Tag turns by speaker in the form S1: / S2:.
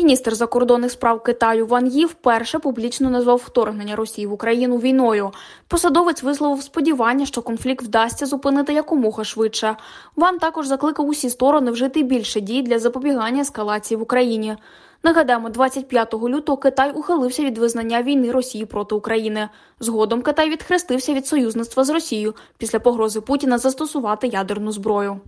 S1: Міністр закордонних справ Китаю Ван Ї вперше публічно назвав вторгнення Росії в Україну війною. Посадовець висловив сподівання, що конфлікт вдасться зупинити якомога швидше. Ван також закликав усі сторони вжити більше дій для запобігання ескалації в Україні. Нагадаємо, 25 лютого Китай ухилився від визнання війни Росії проти України. Згодом Китай відхрестився від союзництва з Росією після погрози Путіна застосувати ядерну зброю.